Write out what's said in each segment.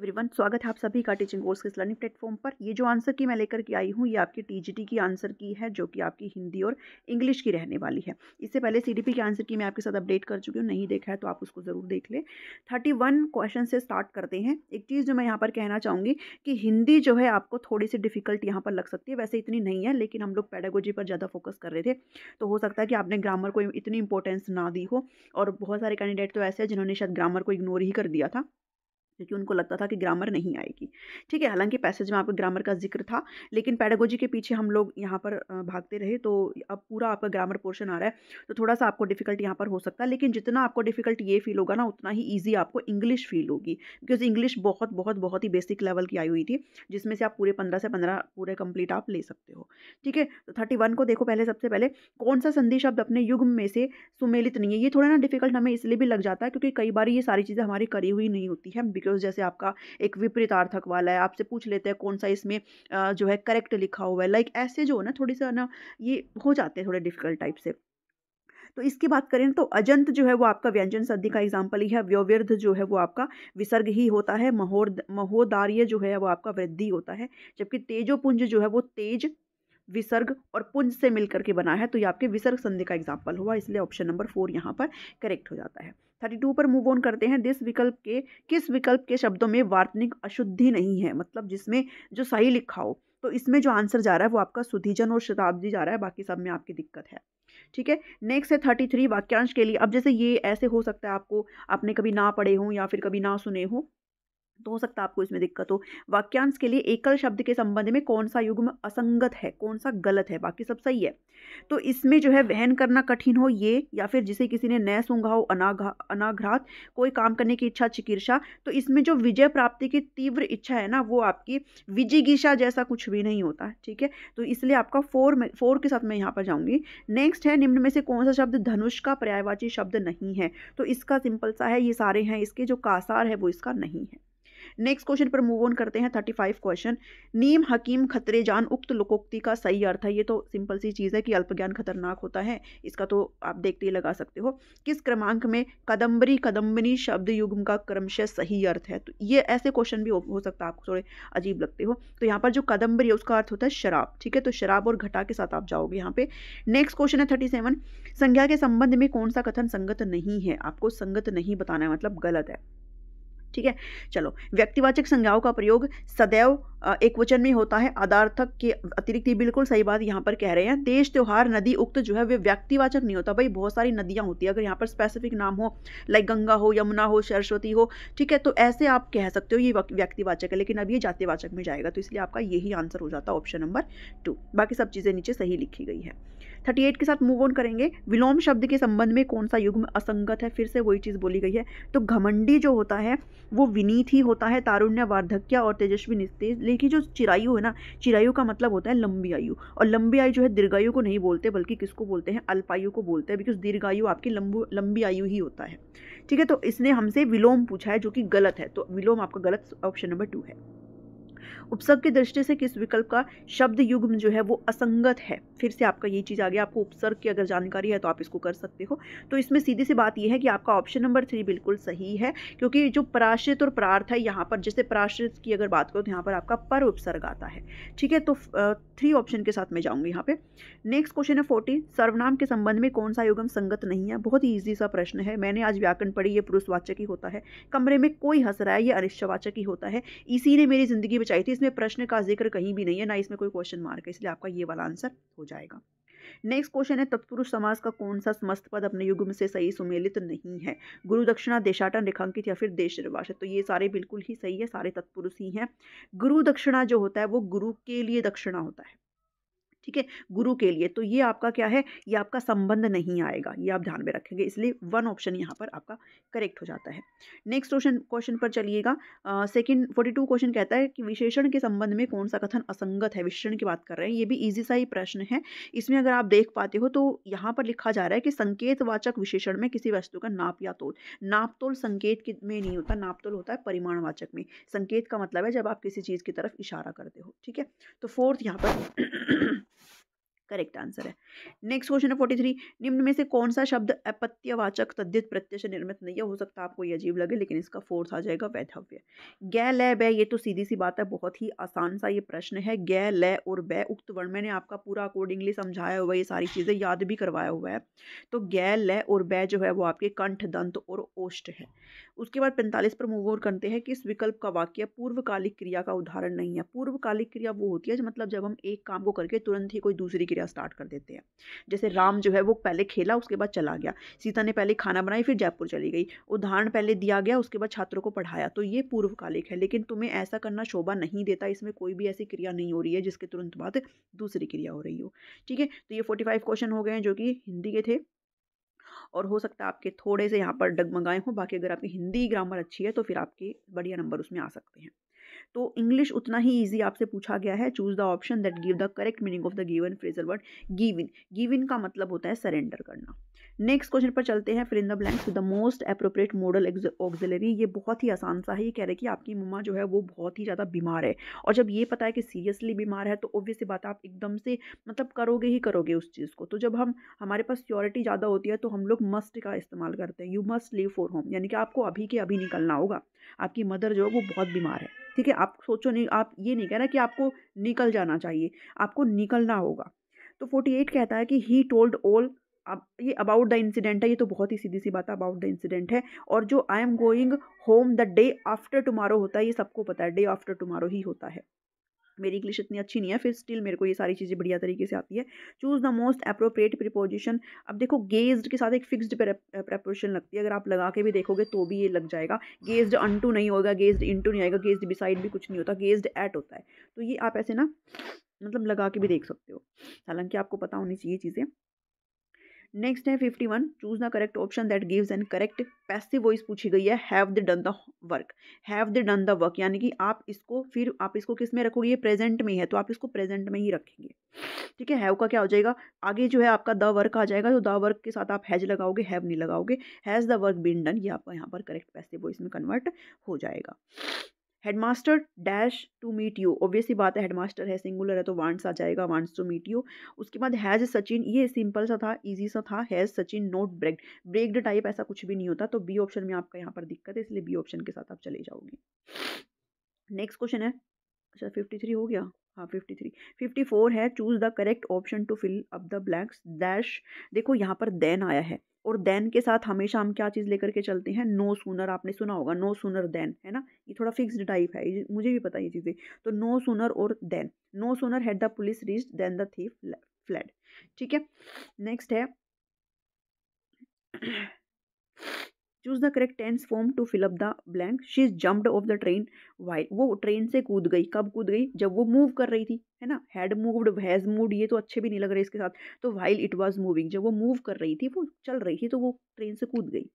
everyone स्वागत है आप सभी का टीचिंग कोर्स के लर्निंग प्लेटफॉर्म पर ये जो आंसर की मैं लेकर के आई हूँ ये आपकी टीजीटी की आंसर की है जो कि आपकी हिंदी और इंग्लिश की रहने वाली है इससे पहले सीडीपी की आंसर की मैं आपके साथ अपडेट कर चुकी हूँ नहीं देखा है तो आप उसको ज़रूर देख लें थर्टी वन क्वेश्चन से स्टार्ट करते हैं एक चीज़ जो मैं यहाँ पर कहना चाहूँगी कि हिंदी जो है आपको थोड़ी सी डिफिकल्ट यहाँ पर लग सकती है वैसे इतनी नहीं है लेकिन हम लोग पैडागोजी पर ज़्यादा फोकस कर रहे थे तो हो सकता है कि आपने ग्रामर को इतनी इंपॉर्टेंस ना दी हो और बहुत सारे कैंडिडेट तो ऐसे हैं जिन्होंने शायद ग्रामर को इग्नोर ही कर दिया था क्योंकि उनको लगता था कि ग्रामर नहीं आएगी ठीक है हालांकि पैसेज में आपका ग्रामर का जिक्र था लेकिन पैडागोजी के पीछे हम लोग यहाँ पर भागते रहे तो अब पूरा आपका ग्रामर पोर्शन आ रहा है तो थोड़ा सा आपको डिफिकल्ट यहाँ पर हो सकता है लेकिन जितना आपको डिफिकल्ट ये फील होगा ना उतना ही ईजी आपको इंग्लिश फील होगी बिकॉज इंग्लिश बहुत बहुत बहुत ही बेसिक लेवल की आई हुई थी जिसमें से आप पूरे पंद्रह से पंद्रह पूरे कंप्लीट आप ले सकते हो ठीक है तो थर्टी को देखो पहले सबसे पहले कौन सा संधि शब्द अपने युग में से सुमेलित नहीं है ये थोड़ा ना डिफिकल्ट हमें इसलिए भी लग जाता है क्योंकि कई बार ये सारी चीज़ें हमारी करी हुई नहीं होती है बिकॉज क्योंकि जैसे आपका एक विपरीतार्थक वाला है आपसे पूछ लेते हैं कौन सा इसमें जो है करेक्ट लिखा हुआ है लाइक ऐसे जो है ना थोड़ी सा ना ये हो जाते हैं थोड़े डिफिकल्ट टाइप से तो इसकी बात करें तो अजंत जो है वो आपका व्यंजन संधि का एग्जाम्पल ही है व्यवर्ध जो है वो आपका विसर्ग ही होता है महोर महोदार्य जो है वो आपका वृद्धि होता है जबकि तेजोपुंज जो है वो तेज विसर्ग और पुंज से मिलकर के बना है तो ये आपके विसर्ग संधि का एग्जाम्पल हुआ इसलिए ऑप्शन नंबर फोर यहाँ पर करेक्ट हो जाता है थर्टी टू पर मूव ऑन करते हैं दिस विकल्प के किस विकल्प के शब्दों में वार्तनिक अशुद्धि नहीं है मतलब जिसमें जो सही लिखा हो तो इसमें जो आंसर जा रहा है वो आपका सुधीजन और शताब्दी जा रहा है बाकी सब में आपकी दिक्कत है ठीक है नेक्स्ट है थर्टी थ्री वाक्यांश के लिए अब जैसे ये ऐसे हो सकता है आपको आपने कभी ना पढ़े हों या फिर कभी ना सुने हों तो हो सकता है आपको इसमें दिक्कत हो वाक्यांश के लिए एकल शब्द के संबंध में कौन सा युग्म असंगत है कौन सा गलत है बाकी सब सही है तो इसमें जो है वहन करना कठिन हो ये या फिर जिसे किसी ने न सूंघा हो अनाघा अनाघ्रात कोई काम करने की इच्छा चिकीर्षा तो इसमें जो विजय प्राप्ति की तीव्र इच्छा है ना वो आपकी विजिगीषा जैसा कुछ भी नहीं होता ठीक है तो इसलिए आपका फोर में फोर के साथ मैं यहाँ पर जाऊँगी नेक्स्ट है निम्न में से कौन सा शब्द धनुष का पर्यायवाची शब्द नहीं है तो इसका सिंपल सा है ये सारे हैं इसके जो कासार है वो इसका नहीं है नेक्स्ट क्वेश्चन पर मूव ऑन करते हैं थर्टी फाइव क्वेश्चन नीम हकीम खतरे जान उक्त लोकोक्ति का सही अर्थ है ये तो सिंपल सी चीज़ है कि अल्प ज्ञान खतरनाक होता है इसका तो आप देखते ही लगा सकते हो किस क्रमांक में कदम्बरी कदम्बनी शब्द युग्म का क्रमशः सही अर्थ है तो ये ऐसे क्वेश्चन भी हो, हो सकता है आपको थोड़े अजीब लगते हो तो यहाँ पर जो कदम्बरी है उसका अर्थ होता है शराब ठीक है तो शराब और घटा के साथ आप जाओगे यहाँ पे नेक्स्ट क्वेश्चन है थर्टी सेवन संज्ञा के संबंध में कौन सा कथन संगत नहीं है आपको संगत नहीं बताना है मतलब गलत है ठीक है चलो व्यक्तिवाचक संज्ञाओं का प्रयोग सदैव एक वचन में होता है आदार्थक के अतिरिक्त बिल्कुल सही बात यहाँ पर कह रहे हैं देश त्यौहार नदी उक्त जो है वे व्यक्तिवाचक नहीं होता भाई बहुत सारी नदियाँ होती है अगर यहाँ पर स्पेसिफिक नाम हो लाइक गंगा हो यमुना हो सरस्वती हो ठीक है तो ऐसे आप कह सकते हो ये व्यक्तिवाचक है लेकिन अब ये जातिवाचक में जाएगा तो इसलिए आपका यही आंसर हो जाता है ऑप्शन नंबर टू बाकी सब चीज़ें नीचे सही लिखी गई है थर्टी एट के साथ मूव ऑन करेंगे विलोम शब्द के संबंध में कौन सा युग्म असंगत है फिर से वही चीज़ बोली गई है तो घमंडी जो होता है वो विनीत ही होता है तारुण्य वार्धक्य और तेजस्वी निस्तेज लेकिन जो चिरायु है ना चिरायु का मतलब होता है लंबी आयु और लंबी आयु जो है दीर्घायु को नहीं बोलते बल्कि किसको बोलते हैं अल्पायु को बोलते हैं बिकॉज दीर्घायु आपकी लंबू लंबी आयु ही होता है ठीक है तो इसने हमसे विलोम पूछा है जो कि गलत है तो विलोम आपका गलत ऑप्शन नंबर टू है उपसर्ग की दृष्टि से किस विकल्प का शब्द युग्म जो है वो असंगत है फिर से आपका ये चीज़ आ गया आपको उपसर्ग की अगर जानकारी है तो आप इसको कर सकते हो तो इसमें सीधी सी बात यह है कि आपका ऑप्शन नंबर थ्री बिल्कुल सही है क्योंकि जो पराश्रित और प्रार्थ है यहाँ पर जैसे पराश्रित की अगर बात करो तो यहाँ पर आपका पर उपसर्ग आता है ठीक है तो थ्री ऑप्शन के साथ मैं जाऊँगी यहाँ पे नेक्स्ट क्वेश्चन है फोर्टी सर्वनाम के संबंध में कौन सा युगम संगत नहीं है बहुत ही ईजी सा प्रश्न है मैंने आज व्याकरण पढ़ी ये पुरुषवाचक ही होता है कमरे में कोई हंस रहा है ये अनिश्चवाचक ही होता है इसी ने मेरी ज़िंदगी बचाई आई थी इसमें प्रश्न का जिक्र कहीं भी नहीं है ना इसमें कोई क्वेश्चन मार्क है इसलिए आपका ये वाला आंसर हो जाएगा नेक्स्ट क्वेश्चन है तत्पुरुष समाज का कौन सा समस्त पद अपने युग में से सही सुमेलित नहीं है गुरु दक्षिणा देशाटन रेखांकित या फिर देश निर्वासित तो ये सारे बिल्कुल ही सही है सारे तत्पुरुष ही हैं गुरु दक्षिणा जो होता है वो गुरु के लिए दक्षिणा होता है ठीक है गुरु के लिए तो ये आपका क्या है ये आपका संबंध नहीं आएगा ये आप ध्यान में रखेंगे इसलिए वन ऑप्शन यहाँ पर आपका करेक्ट हो जाता है नेक्स्ट क्वेश्चन क्वेश्चन पर चलिएगा सेकंड फोर्टी टू क्वेश्चन कहता है कि विशेषण के संबंध में कौन सा कथन असंगत है विशेषण की बात कर रहे हैं ये भी ईजी सा ही प्रश्न है इसमें अगर आप देख पाते हो तो यहाँ पर लिखा जा रहा है कि संकेतवाचक विशेषण में किसी वस्तु का नाप या तोल नापतोल संकेत में नहीं होता नापतोल होता है परिमाणवाचक में संकेत का मतलब है जब आप किसी चीज़ की तरफ इशारा करते हो ठीक है तो फोर्थ यहाँ पर करेक्ट आंसर है नेक्स्ट क्वेश्चन है फोर्टी थ्री निम्न में से कौन सा शब्द अपत्यवाचक तद्धित प्रत्यय से निर्मित नहीं हो सकता आपको ये अजीब लगे लेकिन इसका फोर्थ आ जाएगा वैधव्य गै लय बै ये तो सीधी सी बात है बहुत ही आसान सा ये प्रश्न है गै लय और बै उक्त वर्ण मैंने आपका पूरा अकॉर्डिंगली समझाया हुआ ये सारी चीज़ें याद भी करवाया हुआ है तो गै लय और बै जो है वो आपके कंठ दंत और ओष्ठ है उसके बाद पैंतालीस पर मूव ओवर करते हैं कि इस विकल्प का वाक्य पूर्वकालिक क्रिया का उदाहरण नहीं है पूर्वकालिक क्रिया वो होती है मतलब जब हम एक काम को करके तुरंत ही कोई दूसरी क्रिया स्टार्ट कर देते हैं जैसे राम जो है वो पहले खेला उसके बाद चला गया सीता ने पहले खाना बनाई फिर जयपुर चली गई उदाहरण पहले दिया गया उसके बाद छात्रों को पढ़ाया तो ये पूर्वकालिक है लेकिन तुम्हें ऐसा करना शोभा नहीं देता इसमें कोई भी ऐसी क्रिया नहीं हो रही है जिसके तुरंत बाद दूसरी क्रिया हो रही हो ठीक है तो ये फोर्टी क्वेश्चन हो गए हैं जो कि हिंदी के थे और हो सकता है आपके थोड़े से यहाँ पर डगमगाए हों बाकी अगर आपकी हिंदी ग्रामर अच्छी है तो फिर आपके बढ़िया नंबर उसमें आ सकते हैं तो इंग्लिश उतना ही ईजी आपसे पूछा गया है choose the option that give the correct meaning of the given phrase or word give in give in का मतलब होता है सरेंडर करना नेक्स्ट क्वेश्चन पर चलते हैं फिर in the blanks the most appropriate modal auxiliary ये बहुत ही आसान सा है ये कह रहे कि आपकी मम्मा जो है वो बहुत ही ज़्यादा बीमार है और जब ये पता है कि सीरियसली बीमार है तो ऑब्वियस बात आप एकदम से मतलब करोगे ही करोगे उस चीज़ को तो जब हम हमारे पास स्योरिटी ज़्यादा होती है तो हम लोग मस्ट का इस्तेमाल करते हैं you must leave for home यानी कि आपको अभी के अभी निकलना होगा आपकी मदर जो है वो बहुत बीमार है ठीक है आप सोचो नहीं आप ये नहीं कह रहे कि आपको निकल जाना चाहिए आपको निकलना होगा तो 48 कहता है कि ही टोल्ड ऑल अब ये अबाउट द इंसिडेंट है ये तो बहुत ही सीधी सी बात है अबाउट द इंसिडेंट है और जो I am going home the day after tomorrow होता है ये सबको पता है डे आफ्टर टुमारो ही होता है मेरी इंग्लिश इतनी अच्छी नहीं है फिर स्टिल मेरे को ये सारी चीज़ें बढ़िया तरीके से आती है choose the most appropriate preposition अब देखो गेज्ड के साथ एक फिक्स्ड प्रपोजिशन लगती है अगर आप लगा के भी देखोगे तो भी ये लग जाएगा गेज्ड अनटू नहीं होगा गेज्ड इनटू नहीं आएगा गेज्ड बिसाइड भी कुछ नहीं होता गेज्ड एट होता है तो ये आप ऐसे ना मतलब लगा के भी देख सकते हो हालांकि आपको पता होनी चाहिए चीज़ें नेक्स्ट है fifty one choose the correct option that gives an correct passive voice पूछी गई है have the done the work have the done the work यानी कि आप इसको फिर आप इसको किस में रखोगे ये प्रेजेंट में ही है तो आप इसको प्रेजेंट में ही रखेंगे ठीक है हैव का क्या हो जाएगा आगे जो है आपका द वर्क आ जाएगा तो द वर्क के साथ आप हैज लगाओगे हैव नहीं लगाओगे has the work been done ये आपका यहाँ पर करेक्ट पैसिव वॉइस में कन्वर्ट हो जाएगा headmaster dash to meet you obviously बात है हेडमास्टर है सिंगुलर है तो वांट्स आ जाएगा वांट्स टू मीट यू उसके बाद हैज़ सचिन ये सिंपल सा था इजी सा था has Sachin not break break type ऐसा कुछ भी नहीं होता तो बी ऑप्शन में आपका यहाँ पर दिक्कत है इसलिए बी ऑप्शन के साथ आप चले जाओगे नेक्स्ट क्वेश्चन है अच्छा फिफ्टी थ्री हो गया हाँ फिफ्टी थ्री फिफ्टी फोर है choose the correct option to fill up the blanks dash देखो यहाँ पर देन आया है और देन के साथ हमेशा हम क्या चीज़ लेकर के चलते हैं नो सूनर आपने सुना होगा नो सूनर देन है ना ये थोड़ा फिक्स्ड टाइप है मुझे भी पता ये चीज़ें तो नो सूनर और then no sooner had the police reach then the thief fled ठीक है नेक्स्ट है choose the correct tense form to fill up the blank she is jumped off the train while वो train से कूद गई कब कूद गई जब वो मूव कर रही थी है ना हैड मूवड हैज़ मूवड ये तो अच्छे भी नहीं लग रहे इसके साथ तो वाइल इट वॉज मूविंग जब वो मूव कर रही थी वो चल रही थी तो वो ट्रेन से कूद गई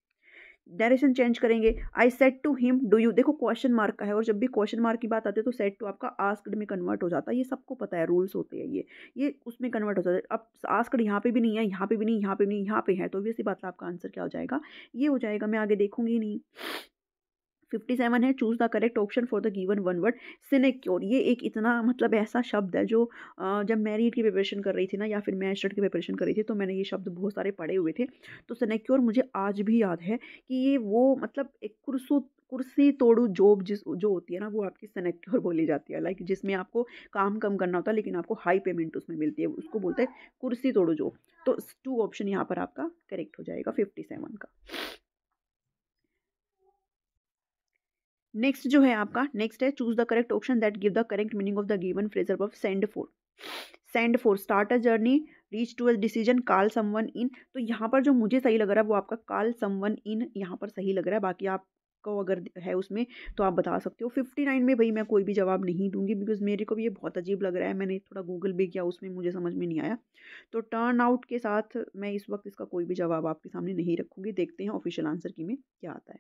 डायरेक्शन चेंज करेंगे I said to him do you देखो क्वेश्चन मार्क का है और जब भी क्वेश्चन मार्क की बात आती है तो सेट टू आपका आस्कड में कन्वर्ट हो जाता है ये सबको पता है रूल्स होते हैं ये ये उसमें कन्वर्ट हो जाता है अब आस्कड यहाँ पे भी नहीं है यहाँ पे भी नहीं यहाँ पे भी नहीं यहाँ पे है तो वैसी बात आपका आंसर क्या हो जाएगा ये हो जाएगा मैं आगे देखूंगी नहीं फिफ्टी सेवन है choose the correct option for the given one word sinecure ये एक इतना मतलब ऐसा शब्द है जो जब मैं रीट की प्रिपरेशन कर रही थी ना या फिर मैं स्टड की प्रिपरेशन कर रही थी तो मैंने ये शब्द बहुत सारे पढ़े हुए थे तो सिनेक्योर मुझे आज भी याद है कि ये वो मतलब एक कुरसू कुर्सी तोड़ू जॉब जिस जो होती है ना वो आपकी सनेक्योर बोली जाती है लाइक जिसमें आपको काम कम करना होता है लेकिन आपको हाई पेमेंट उसमें मिलती है उसको बोलते हैं कुर्सी तोड़ू जॉब तो टू ऑप्शन यहाँ पर आपका करेक्ट हो जाएगा फिफ्टी सेवन का नेक्स्ट जो है आपका नेक्स्ट है choose the correct option that give the correct meaning of the given phrase or of send for send for start a journey reach to a decision call someone in तो यहाँ पर जो मुझे सही लग रहा है वो आपका कॉल समवन इन यहाँ पर सही लग रहा है बाकी आपको अगर है उसमें तो आप बता सकते हो फिफ्टी नाइन में भाई मैं कोई भी जवाब नहीं दूंगी बिकॉज मेरे को भी ये बहुत अजीब लग रहा है मैंने थोड़ा गूगल भी किया उसमें मुझे समझ में नहीं आया तो टर्न आउट के साथ मैं इस वक्त इसका कोई भी जवाब आपके सामने नहीं रखूँगी देखते हैं ऑफिशियल आंसर की में क्या आता है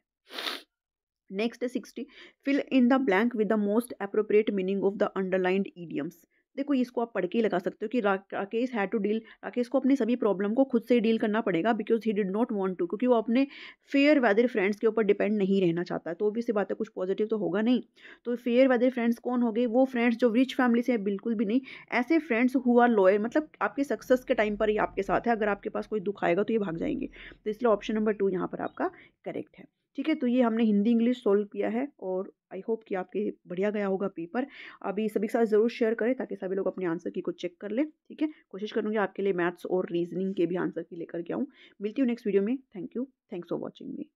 next sixty fill in the blank with the most appropriate meaning of the underlined idioms देखो इसको आप पढ़ के ही लगा सकते हो कि Rakesh had to deal Rakesh को अपनी सभी प्रॉब्लम को खुद से ही डील करना पड़ेगा because he did not want to क्योंकि वो अपने फेयर वेदर फ्रेंड्स के ऊपर डिपेंड नहीं रहना चाहता है तो भी सी बात है कुछ पॉजिटिव तो होगा नहीं तो फेयर वेदर फ्रेंड्स कौन हो गए वो फ्रेंड्स जो रिच फैमिली से है बिल्कुल भी नहीं ऐसे फ्रेंड्स हुआ लॉयर मतलब आपके सक्सेस के टाइम पर ही आपके साथ है अगर आपके पास कोई दुख आएगा तो ये भाग जाएंगे तो इसलिए ऑप्शन नंबर टू यहाँ पर आपका करेक्ट है ठीक है तो ये हमने हिंदी इंग्लिश सोल्व किया है और आई होप कि आपके बढ़िया गया होगा पेपर अभी सभी के साथ ज़रूर शेयर करें ताकि सभी लोग अपने आंसर की को चेक कर लें ठीक है कोशिश करूँगी आपके लिए मैथ्स और रीजनिंग के भी आंसर की लेकर के आऊँ मिलती हूँ नेक्स्ट वीडियो में thank you thanks for watching me